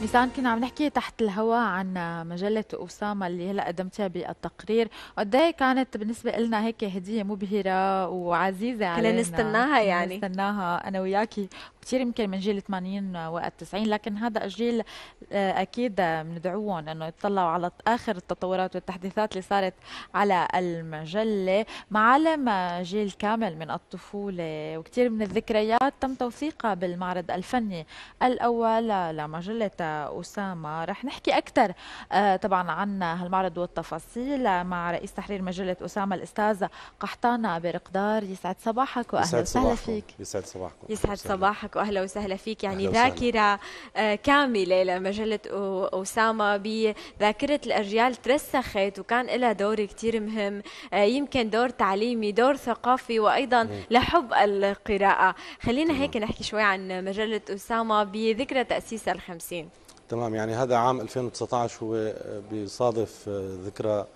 نيسان كنا عم نحكي تحت الهواء عن مجلة أسامة اللي هلا قدمتها بالتقرير، قد ايه كانت بالنسبة لنا هيك هدية مبهرة وعزيزة علينا كنا نستناها يعني نستناها أنا وياكي كثير يمكن من جيل 80 وقت 90 لكن هذا الجيل آه، اكيد بندعوهم انه يطلعوا على اخر التطورات والتحديثات اللي صارت على المجله معالم آه، جيل كامل من الطفوله وكثير من الذكريات تم توثيقها بالمعرض الفني الاول لمجله اسامه رح نحكي اكثر آه، طبعا عن هالمعرض والتفاصيل مع رئيس تحرير مجله اسامه الاستاذ قحطانه برقدار يسعد صباحك واهلا وسهلا فيك يسعد صباحكم يسعد صباحك واهلا وسهلا فيك يعني ذاكره آه، كامله لمجله اسامه بذاكره الاجيال ترسخت وكان لها دور كثير مهم آه، يمكن دور تعليمي دور ثقافي وايضا لحب القراءه خلينا هيك نحكي شوي عن مجله اسامه بذكرى تاسيسها الخمسين تمام يعني هذا عام 2019 هو بيصادف آه، ذكرى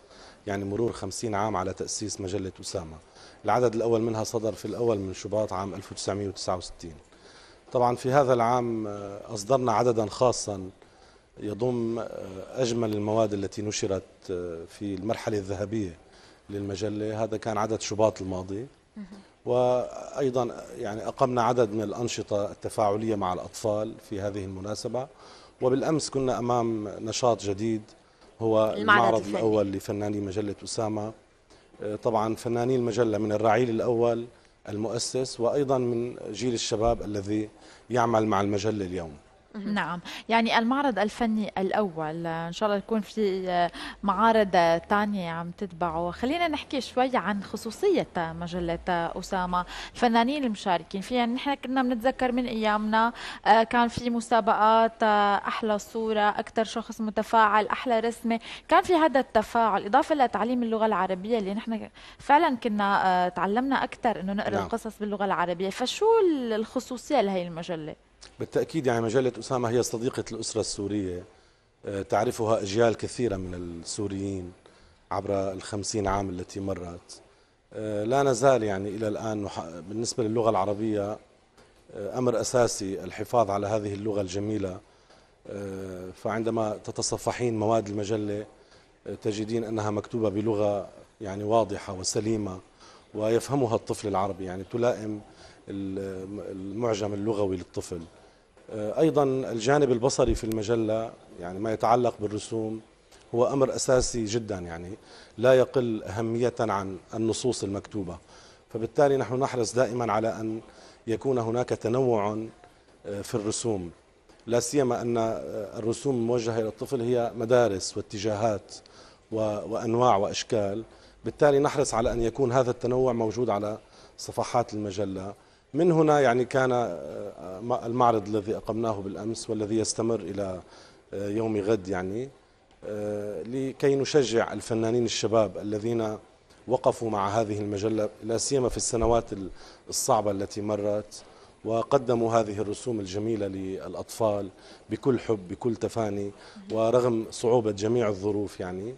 يعني مرور 50 عام على تأسيس مجلة أسامة العدد الأول منها صدر في الأول من شباط عام 1969 طبعا في هذا العام آه، أصدرنا عددا خاصا يضم آه، أجمل المواد التي نشرت آه، في المرحلة الذهبية للمجلة هذا كان عدد شباط الماضي وأيضا يعني أقمنا عدد من الأنشطة التفاعلية مع الأطفال في هذه المناسبة وبالأمس كنا أمام نشاط جديد هو المعرض الأول لفناني مجلة أسامة طبعا فناني المجلة من الرعيل الأول المؤسس وأيضا من جيل الشباب الذي يعمل مع المجلة اليوم نعم يعني المعرض الفني الأول آه، إن شاء الله يكون في آه، معارض تانية عم تتبعه خلينا نحكي شوي عن خصوصية مجلة آه، أسامة الفنانين المشاركين فيها يعني نحن كنا بنتذكر من أيامنا كان في مسابقات أحلى صورة أكثر شخص متفاعل أحلى رسمة كان في هذا التفاعل إضافة لتعليم اللغة العربية اللي نحن فعلا كنا تعلمنا أكثر أنه نقرأ نعم. القصص باللغة العربية فشو الخصوصية لهي المجلة؟ بالتأكيد يعني مجلة أسامة هي صديقة الأسرة السورية آه، تعرفها أجيال كثيرة من السوريين عبر الخمسين عام التي مرت آه، لا نزال يعني إلى الآن بالنسبة للغة العربية آه، أمر أساسي الحفاظ على هذه اللغة الجميلة فعندما تتصفحين مواد المجلة تجدين أنها مكتوبة بلغة يعني واضحة وسليمة ويفهمها الطفل العربي يعني تلائم المعجم اللغوي للطفل آه، أيضا الجانب البصري في المجلة يعني ما يتعلق بالرسوم هو أمر أساسي جدا يعني لا يقل أهمية عن النصوص المكتوبة فبالتالي نحن نحرص دائما على أن يكون هناك تنوع آه، في الرسوم لا سيما أن آه، الرسوم الموجهة إلى الطفل هي مدارس واتجاهات وأنواع وأشكال بالتالي نحرص على أن يكون هذا التنوع موجود على صفحات المجلة من هنا يعني كان آه، المعرض الذي أقمناه بالأمس والذي يستمر إلى آه، يوم غد يعني آه، لكي نشجع الفنانين الشباب الذين وقفوا مع هذه المجلة لا سيما في السنوات الصعبة التي مرت وقدموا هذه الرسوم الجميلة للأطفال بكل حب بكل تفاني ورغم صعوبة جميع الظروف يعني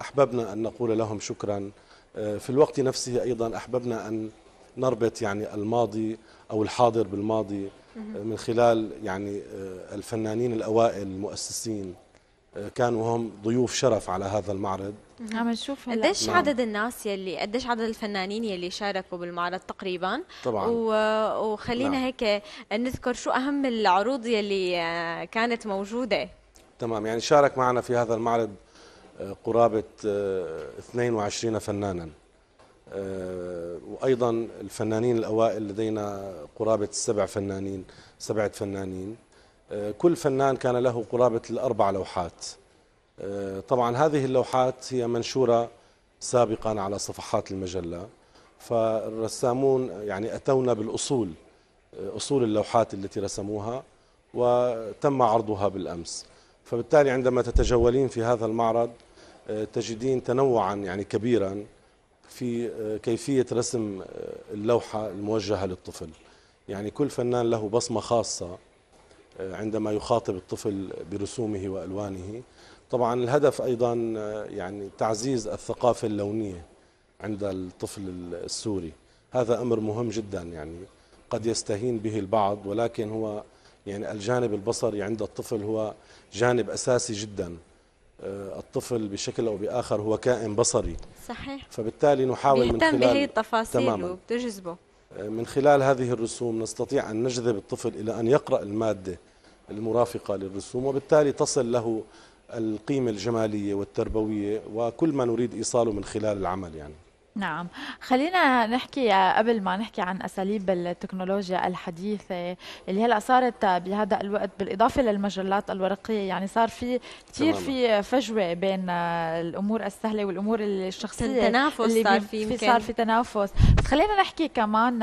أحببنا أن نقول لهم شكرا في الوقت نفسه أيضا أحببنا أن نربط يعني الماضي أو الحاضر بالماضي آه، من خلال يعني آه، الفنانين الأوائل المؤسسين آه، كانوا هم ضيوف شرف على هذا المعرض عم نشوف هلا نعم. عدد الناس يلي قديش عدد الفنانين يلي شاركوا بالمعرض تقريبا طبعا و... وخلينا نعم. هيك نذكر شو اهم العروض يلي كانت موجوده تمام يعني شارك معنا في هذا المعرض قرابه 22 فنانا آه، وأيضا الفنانين الأوائل لدينا قرابة السبع فنانين سبعة فنانين آه، كل فنان كان له قرابة الأربع لوحات آه، طبعا هذه اللوحات هي منشورة سابقا على صفحات المجلة فالرسامون يعني أتونا بالأصول أصول اللوحات التي رسموها وتم عرضها بالأمس فبالتالي عندما تتجولين في هذا المعرض تجدين تنوعا يعني كبيرا في آه، كيفية رسم آه، اللوحة الموجهة للطفل يعني كل فنان له بصمة خاصة آه، عندما يخاطب الطفل برسومه وألوانه طبعا الهدف أيضا يعني تعزيز الثقافة اللونية عند الطفل السوري هذا أمر مهم جدا يعني قد يستهين به البعض ولكن هو يعني الجانب البصري عند الطفل هو جانب أساسي جداً آه، الطفل بشكل او باخر هو كائن بصري صحيح فبالتالي نحاول من خلال بهي التفاصيل تماما وبتجذبه آه، من خلال هذه الرسوم نستطيع ان نجذب الطفل الى ان يقرا الماده المرافقه للرسوم وبالتالي تصل له القيمه الجماليه والتربويه وكل ما نريد ايصاله من خلال العمل يعني نعم خلينا نحكي قبل ما نحكي عن اساليب التكنولوجيا الحديثه اللي هلا صارت بهذا الوقت بالاضافه للمجلات الورقيه يعني صار في كثير في فجوه بين الامور السهله والامور الشخصيه تنافس اللي صار في, يمكن. صار في تنافس بس خلينا نحكي كمان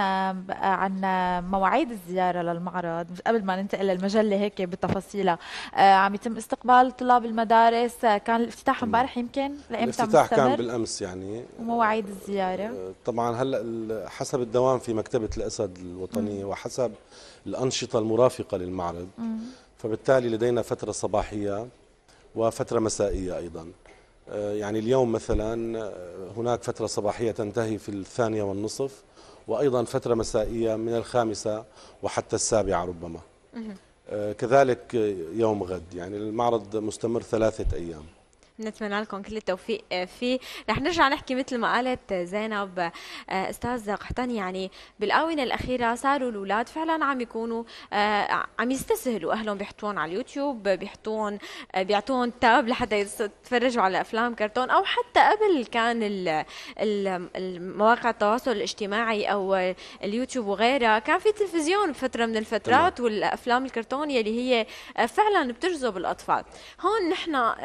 عن مواعيد الزياره للمعرض قبل ما ننتقل للمجله هيك بتفاصيلها آه، عم يتم استقبال طلاب المدارس كان الافتتاح امبارح يمكن لامتى الافتتاح كان بالامس يعني ومواعيد الزيارة الزيارة؟ آه، طبعا هلا حسب الدوام في مكتبة الأسد الوطنية وحسب الأنشطة المرافقة للمعرض فبالتالي لدينا فترة صباحية وفترة مسائية أيضا آه، يعني اليوم مثلا آه، هناك فترة صباحية تنتهي في الثانية والنصف وأيضا فترة مسائية من الخامسة وحتى السابعة ربما كذلك يوم غد يعني المعرض مستمر ثلاثة أيام نتمنى لكم كل التوفيق آه، فيه رح نرجع نحكي مثل ما قالت آه، زينب آه، استاذ قحطان يعني بالاونه الاخيره صاروا الاولاد فعلا عم يكونوا عم يستسهلوا اهلهم بيحطوهم على اليوتيوب بيحطوهم بيعطوهم تاب لحتى يتفرجوا على افلام كرتون او حتى قبل كان المواقع التواصل الاجتماعي او اليوتيوب وغيرها كان في تلفزيون بفتره من الفترات طبعا. والافلام الكرتون يلي هي فعلا بتجذب الاطفال هون نحن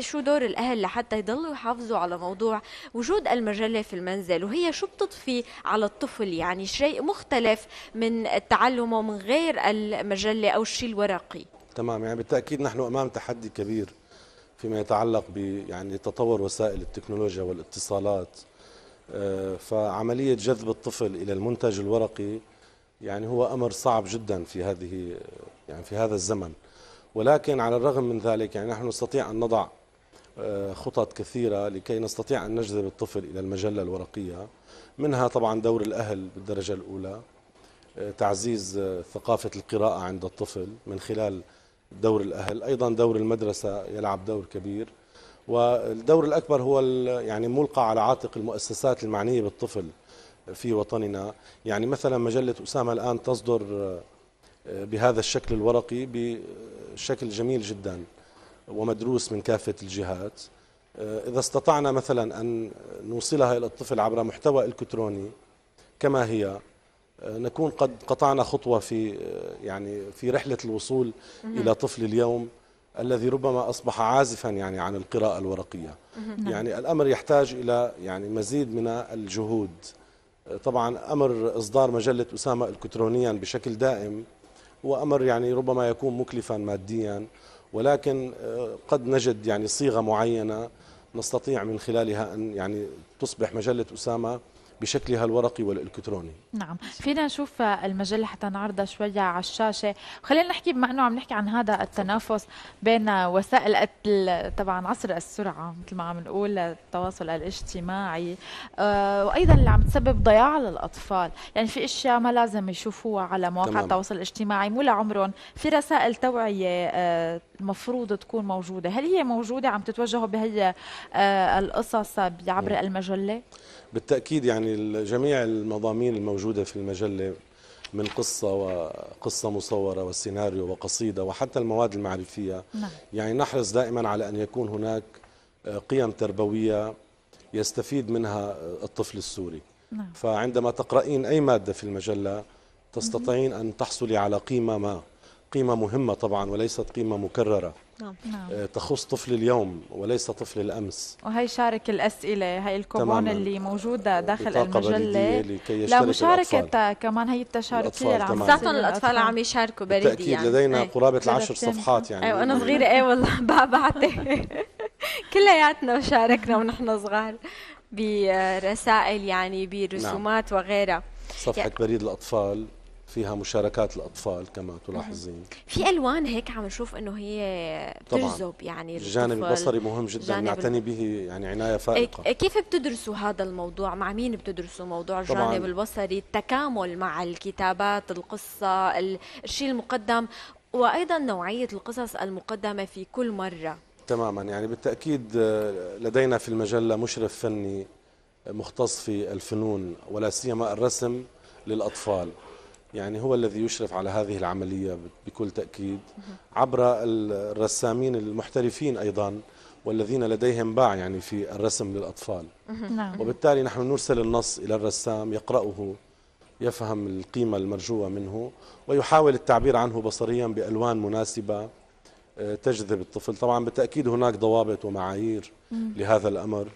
شو دور دور الاهل لحتى يضلوا يحافظوا على موضوع وجود المجله في المنزل وهي شو بتضفي على الطفل يعني شيء مختلف من تعلمه من غير المجله او الشيء الورقي تمام يعني بالتاكيد نحن امام تحدي كبير فيما يتعلق ب يعني تطور وسائل التكنولوجيا والاتصالات آه، فعمليه جذب الطفل الى المنتج الورقي يعني هو امر صعب جدا في هذه يعني في هذا الزمن ولكن على الرغم من ذلك يعني نحن نستطيع ان نضع خطط كثيرة لكي نستطيع أن نجذب الطفل إلى المجلة الورقية منها طبعا دور الأهل بالدرجة الأولى آه، تعزيز آه، ثقافة القراءة عند الطفل من خلال دور الأهل أيضا دور المدرسة يلعب دور كبير والدور الأكبر هو يعني ملقى على عاتق المؤسسات المعنية بالطفل في وطننا يعني مثلا مجلة أسامة الآن تصدر آه، بهذا الشكل الورقي بشكل جميل جداً ومدروس من كافة الجهات آه، إذا استطعنا مثلا أن نوصلها إلى الطفل عبر محتوى إلكتروني كما هي آه، نكون قد قطعنا خطوة في آه، يعني في رحلة الوصول إلى طفل اليوم الذي ربما أصبح عازفا يعني عن القراءة الورقية نعم. يعني الأمر يحتاج إلى يعني مزيد من الجهود طبعا أمر إصدار مجلة أسامة إلكترونيا بشكل دائم هو أمر يعني ربما يكون مكلفا ماديا ولكن آه، قد نجد يعني صيغه معينه نستطيع من خلالها ان يعني تصبح مجله اسامه بشكلها الورقي والالكتروني نعم فينا نشوف آه، المجله حتى نعرضها شويه على الشاشه خلينا نحكي بما انه عم نحكي عن هذا التنافس بين آه، وسائل طبعا عصر السرعه مثل ما عم نقول التواصل الاجتماعي وايضا اللي عم تسبب ضياع للاطفال يعني في اشياء ما لازم يشوفوها على مواقع تمام. التواصل الاجتماعي مو لعمرهم في رسائل توعيه المفروض تكون موجوده هل هي موجوده عم تتوجهوا بهي آه، القصص عبر نعم. المجله بالتاكيد يعني جميع المضامين الموجوده في المجله من قصة وقصة مصورة والسيناريو وقصيدة وحتى المواد المعرفية نعم. يعني نحرص دائما على أن يكون هناك آه، قيم تربوية يستفيد منها آه، الطفل السوري نعم. فعندما تقرأين أي مادة في المجلة تستطيعين أن تحصلي على قيمة ما قيمة مهمة طبعا وليست قيمة مكررة نعم. نعم. آه، تخص طفل اليوم وليس طفل الأمس وهي شارك الأسئلة هي الكوبون اللي موجودة داخل المجلة لمشاركة الأطفال. كمان هي التشاركية خاصة الأطفال عم يشاركوا بريدي بالتأكيد يعني. لدينا أي. قرابة العشر صفحات يعني أيوة أنا صغيرة أي والله بعتي كلياتنا شاركنا ونحن صغار برسائل يعني نعم. برسومات نعم. وغيرها صفحة يعني. بريد الأطفال فيها مشاركات الاطفال كما تلاحظين في الوان هيك عم نشوف انه هي بتجذب يعني الجانب البصري مهم جدا نعتني به يعني عنايه إيه، فائقه إيه، كيف بتدرسوا هذا الموضوع مع مين بتدرسوا موضوع الجانب البصري التكامل مع الكتابات القصه الشيء المقدم وايضا نوعيه القصص المقدمه في كل مره تماما يعني بالتاكيد آه، لدينا في المجله مشرف فني مختص في الفنون ولا سيما الرسم للاطفال يعني هو الذي يشرف على هذه العملية بكل تأكيد عبر الرسامين المحترفين أيضا والذين لديهم باع يعني في الرسم للأطفال نعم. وبالتالي نحن نرسل النص إلى الرسام يقرأه يفهم القيمة المرجوة منه ويحاول التعبير عنه بصريا بألوان مناسبة آه، تجذب الطفل طبعا بالتأكيد هناك ضوابط ومعايير لهذا الأمر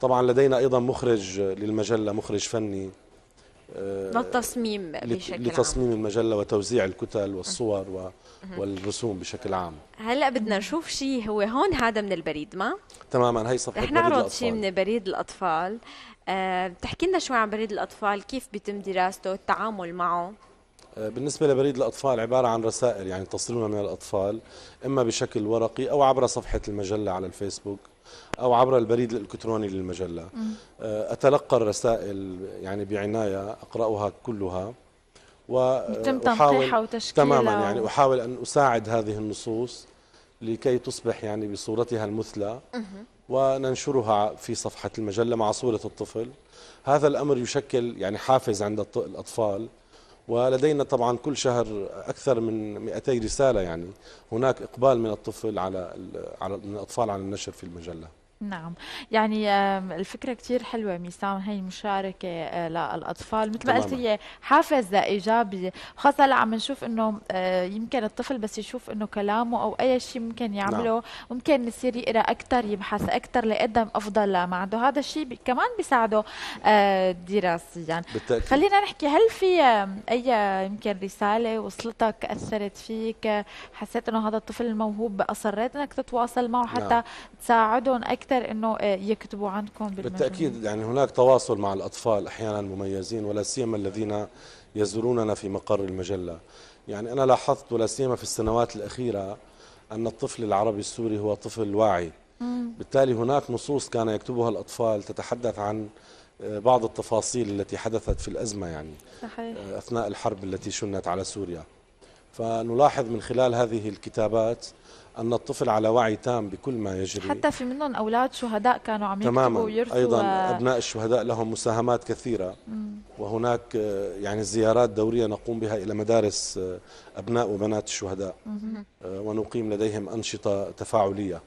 طبعا لدينا أيضا مخرج للمجلة مخرج فني آه، للتصميم بشكل لتصميم عام. المجلة وتوزيع الكتل والصور و... والرسوم بشكل عام هلا بدنا نشوف شيء هو هون هذا من البريد ما تماما هي صفحة رح نعرض شيء من بريد الأطفال أه بتحكي لنا شوي عن بريد الأطفال كيف بيتم دراسته التعامل معه آه، بالنسبة لبريد الأطفال عبارة عن رسائل يعني تصلنا من الأطفال إما بشكل ورقي أو عبر صفحة المجلة على الفيسبوك أو عبر البريد الإلكتروني للمجلة آه، أتلقى الرسائل يعني بعناية أقرأها كلها و آه، تنقيحها وتشكيلها تماما يعني أحاول أن أساعد هذه النصوص لكي تصبح يعني بصورتها المثلى وننشرها في صفحة المجلة مع صورة الطفل هذا الأمر يشكل يعني حافز عند الأطفال ولدينا طبعا كل شهر اكثر من 200 رساله يعني هناك اقبال من الطفل على على من الاطفال على النشر في المجله نعم يعني الفكرة كتير حلوة ميسام هي المشاركة آه، للأطفال مثل ما قلت هي حافز إيجابي خاصة هلا عم نشوف إنه آه، يمكن الطفل بس يشوف إنه كلامه أو أي شيء ممكن نعم. يعمله نعم. ممكن يصير يقرأ أكثر يبحث أكثر ليقدم أفضل ما عنده هذا الشيء كمان بيساعده آه، دراسيا بالتأكيد. خلينا نحكي هل في أي يمكن رسالة وصلتك أثرت فيك حسيت إنه هذا الطفل الموهوب أصريت إنك تتواصل معه نعم. حتى نعم. تساعدهم أكثر اكثر انه آه، يكتبوا عنكم بالتاكيد يعني هناك تواصل مع الاطفال احيانا مميزين ولا سيما الذين يزوروننا في مقر المجله يعني انا لاحظت ولا سيما في السنوات الاخيره ان الطفل العربي السوري هو طفل واعي بالتالي هناك نصوص كان يكتبها الاطفال تتحدث عن آه، بعض التفاصيل التي حدثت في الازمه يعني صحيح. آه، اثناء الحرب التي شنت على سوريا فنلاحظ من خلال هذه الكتابات ان الطفل على وعي تام بكل ما يجري حتى في منهم اولاد شهداء كانوا عم تماما ايضا و... ابناء الشهداء لهم مساهمات كثيره مم. وهناك آه، يعني زيارات دوريه نقوم بها الى مدارس آه، ابناء وبنات الشهداء مم. آه، ونقيم لديهم انشطه تفاعليه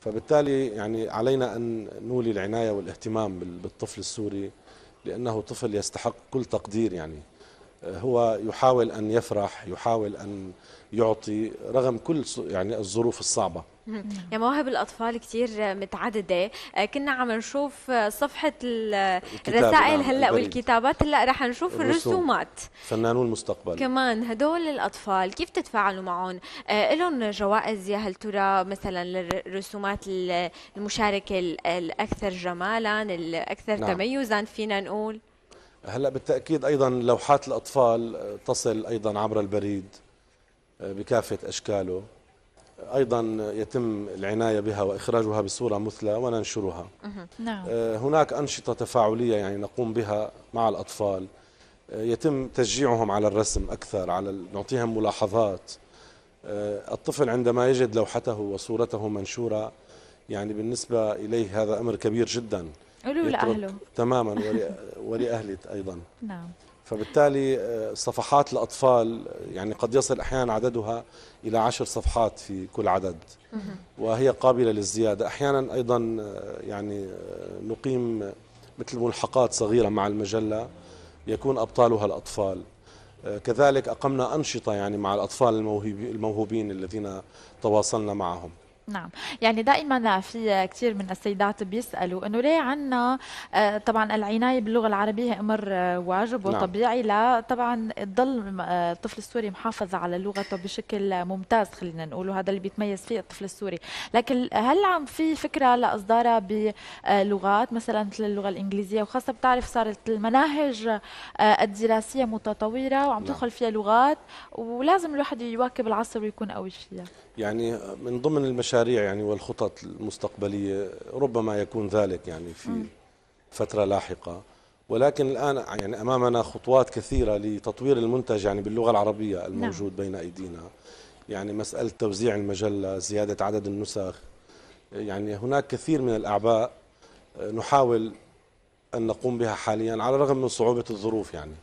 فبالتالي يعني علينا ان نولي العنايه والاهتمام بالطفل السوري لانه طفل يستحق كل تقدير يعني هو يحاول أن يفرح يحاول أن يعطي رغم كل يعني الظروف الصعبة يا مواهب الأطفال كثير متعددة آه، كنا عم نشوف آه، صفحة الرسائل نعم، هلأ والكتابات هلأ رح نشوف الرسومات فنانون المستقبل كمان هدول الأطفال كيف تتفاعلوا معهم آه، لهم جوائز يا هل ترى مثلا الرسومات المشاركة الأكثر جمالا الأكثر نعم. تميزا فينا نقول هلا بالتاكيد ايضا لوحات الاطفال تصل ايضا عبر البريد آه، بكافه اشكاله ايضا يتم العنايه بها واخراجها بصوره مثلى وننشرها نعم. آه، هناك انشطه تفاعليه يعني نقوم بها مع الاطفال آه، يتم تشجيعهم على الرسم اكثر على نعطيهم ملاحظات الطفل عندما يجد لوحته وصورته منشوره يعني بالنسبه اليه هذا امر كبير جدا ولو لأهله تماما ولأهلي أيضا نعم فبالتالي آه، صفحات الأطفال يعني قد يصل أحيانا عددها إلى عشر صفحات في كل عدد وهي قابلة للزيادة أحيانا أيضا آه، يعني آه، نقيم مثل ملحقات صغيرة مع المجلة يكون أبطالها الأطفال كذلك أقمنا أنشطة يعني مع الأطفال الموهوبين الذين تواصلنا معهم نعم يعني دائما في كثير من السيدات بيسالوا انه ليه عنا آه، طبعا العنايه باللغه العربيه امر آه، واجب نعم. وطبيعي لا طبعا تضل آه، الطفل السوري محافظ على لغته بشكل ممتاز خلينا نقول وهذا اللي بيتميز فيه الطفل السوري لكن هل عم في فكره لاصدارها بلغات مثلا مثل اللغه الانجليزيه وخاصه بتعرف صارت المناهج الدراسيه متطوره وعم نعم. تدخل فيها لغات ولازم الواحد يواكب العصر ويكون قوي فيها يعني من ضمن المشاريع المشاريع يعني والخطط المستقبلية ربما يكون ذلك يعني في فترة لاحقة ولكن الآن يعني أمامنا خطوات كثيرة لتطوير المنتج يعني باللغة العربية نعم. الموجود بين أيدينا يعني مسألة توزيع المجلة زيادة عدد النسخ يعني هناك كثير من الأعباء آه، نحاول أن نقوم بها حاليا على الرغم من صعوبة الظروف يعني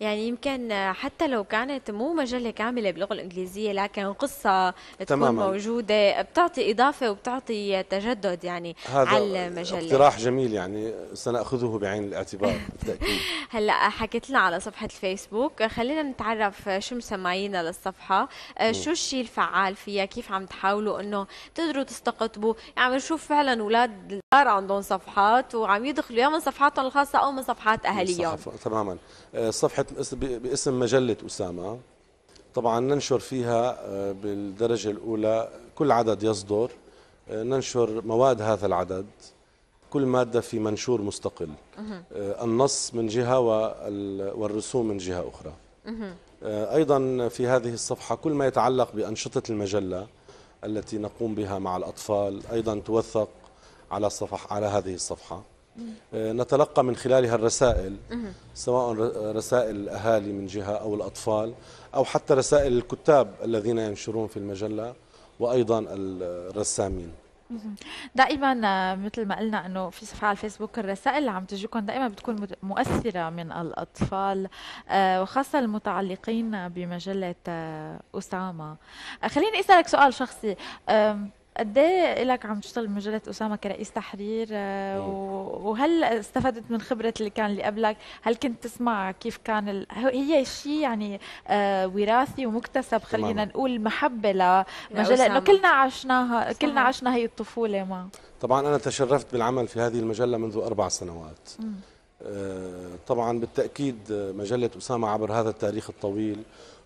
يعني يمكن حتى لو كانت مو مجلة كاملة باللغة الإنجليزية لكن قصة تكون تماماً. موجودة بتعطي إضافة وبتعطي تجدد يعني هذا على المجلة اقتراح جميل يعني سنأخذه بعين الاعتبار هلا حكيت لنا على صفحة الفيسبوك خلينا نتعرف شو مسمعينا للصفحة آه، شو الشيء الفعال فيها كيف عم تحاولوا إنه تقدروا تستقطبوا يعني عم نشوف فعلا أولاد الدار عندهم صفحات وعم يدخلوا يا من صفحاتهم الخاصة أو من صفحات أهلية تماما صفحة باسم مجلة أسامة طبعا ننشر فيها آه، بالدرجة الأولى كل عدد يصدر آه، ننشر مواد هذا العدد كل مادة في منشور مستقل آه، النص من جهة والرسوم من جهة أخرى أيضا في هذه الصفحة كل ما يتعلق بأنشطة المجلة التي نقوم بها مع الأطفال أيضا توثق على الصفحة على هذه الصفحة آه، نتلقى من خلالها الرسائل سواء رسائل الأهالي من جهة أو الأطفال أو حتى رسائل الكتاب الذين ينشرون في المجلة وأيضا الرسامين دائما آه، مثل ما قلنا انه في صفحه على الفيسبوك الرسائل اللي عم تجيكم دائما بتكون مؤثره من الاطفال آه، وخاصه المتعلقين بمجله اسامه خليني اسالك سؤال شخصي قد ايه لك عم تشتغل بمجله اسامه كرئيس تحرير آه، وهل استفدت من خبره اللي كان اللي قبلك هل كنت تسمع كيف كان ال... هي شيء يعني آه، وراثي ومكتسب خلينا نقول محبه لمجله انه كلنا عشناها كلنا عشنا هي الطفوله ما طبعا انا تشرفت بالعمل في هذه المجله منذ اربع سنوات م. آه، طبعا بالتاكيد مجله اسامه عبر هذا التاريخ الطويل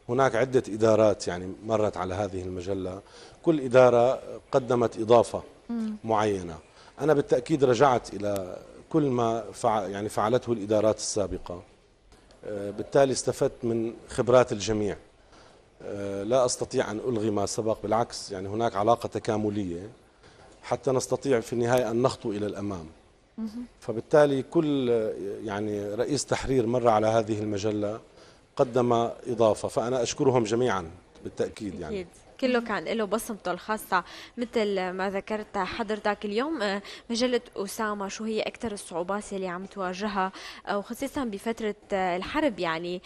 هناك عده ادارات يعني مرت على هذه المجله كل إدارة قدمت إضافة معينة أنا بالتأكيد رجعت إلى كل ما فع يعني فعلته الإدارات السابقة آه، بالتالي استفدت من خبرات الجميع آه، لا أستطيع أن ألغي ما سبق بالعكس يعني هناك علاقة تكاملية حتى نستطيع في النهاية أن نخطو إلى الأمام فبالتالي كل يعني رئيس تحرير مر على هذه المجلة قدم إضافة فأنا أشكرهم جميعا بالتأكيد يعني كله كان له بصمته الخاصة مثل ما ذكرت حضرتك اليوم آه، مجلة أسامة شو هي أكثر الصعوبات اللي عم تواجهها آه، وخصيصا بفترة آه، الحرب يعني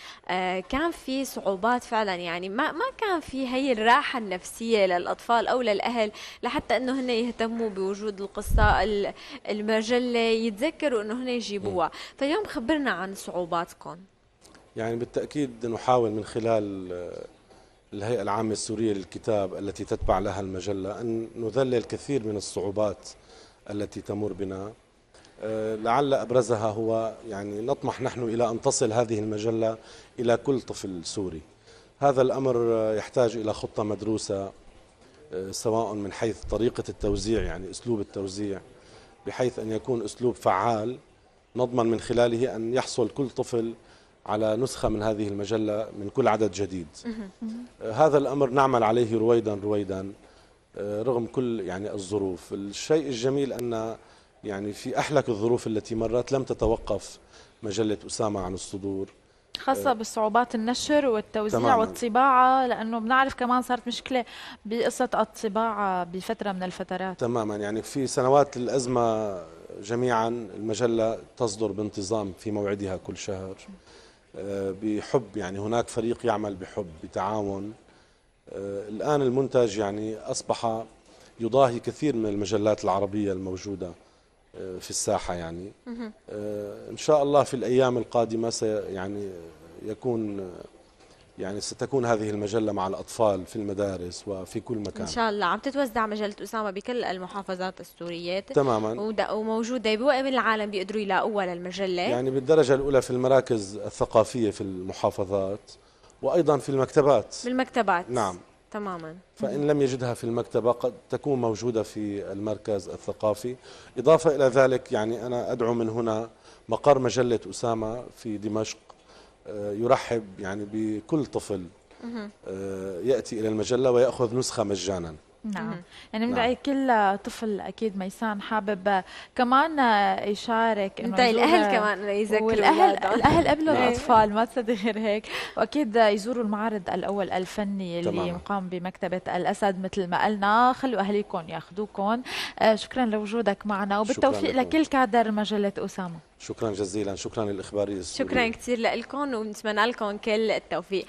كان في صعوبات فعلا يعني ما ما كان في هي الراحة النفسية للأطفال أو للأهل لحتى إنه هن يهتموا بوجود القصة المجلة يتذكروا إنه هن يجيبوها فاليوم خبرنا عن صعوباتكم يعني بالتأكيد نحاول من خلال الهيئة العامة السورية للكتاب التي تتبع لها المجلة أن نذلل كثير من الصعوبات التي تمر بنا أه، لعل أبرزها هو يعني نطمح نحن إلى أن تصل هذه المجلة إلى كل طفل سوري هذا الأمر يحتاج إلى خطة مدروسة أه، سواء من حيث طريقة التوزيع يعني أسلوب التوزيع بحيث أن يكون أسلوب فعال نضمن من خلاله أن يحصل كل طفل على نسخة من هذه المجلة من كل عدد جديد آه، هذا الأمر نعمل عليه رويدا رويدا آه، رغم كل يعني الظروف الشيء الجميل أن يعني في أحلك الظروف التي مرت لم تتوقف مجلة أسامة عن الصدور خاصة آه، بصعوبات النشر والتوزيع تمام. والطباعة لأنه بنعرف كمان صارت مشكلة بقصة الطباعة بفترة من الفترات تماما يعني في سنوات الأزمة جميعا المجلة تصدر بانتظام في موعدها كل شهر آه، بحب يعني هناك فريق يعمل بحب بتعاون آه، الآن المنتج يعني أصبح يضاهي كثير من المجلات العربية الموجودة آه، في الساحة يعني إن شاء الله في الأيام القادمة يعني يكون يعني ستكون هذه المجلة مع الأطفال في المدارس وفي كل مكان إن شاء الله عم تتوزع مجلة أسامة بكل المحافظات السورية تماما وموجودة بوقت العالم بيقدروا يلاقوها للمجلة يعني بالدرجة الأولى في المراكز الثقافية في المحافظات وأيضا في المكتبات بالمكتبات نعم تماما فإن لم يجدها في المكتبة قد تكون موجودة في المركز الثقافي إضافة إلى ذلك يعني أنا أدعو من هنا مقر مجلة أسامة في دمشق آه، يرحب يعني بكل طفل آه، يأتي إلى المجلة ويأخذ نسخة مجانا نعم يعني بدعي نعم. كل طفل اكيد ميسان حابب كمان يشارك انت الاهل كمان يذكروا والاهل الاهل قبلوا نعم. الاطفال ما تصدق غير هيك واكيد يزوروا المعرض الاول الفني اللي طبعا. مقام بمكتبه الاسد مثل ما قلنا خلوا اهليكم ياخذوكم آه، شكرا لوجودك معنا وبالتوفيق لكل كادر مجله اسامه شكرا جزيلا شكرا للاخباريه السورية. شكرا كثير لكم ونتمنى لكم كل التوفيق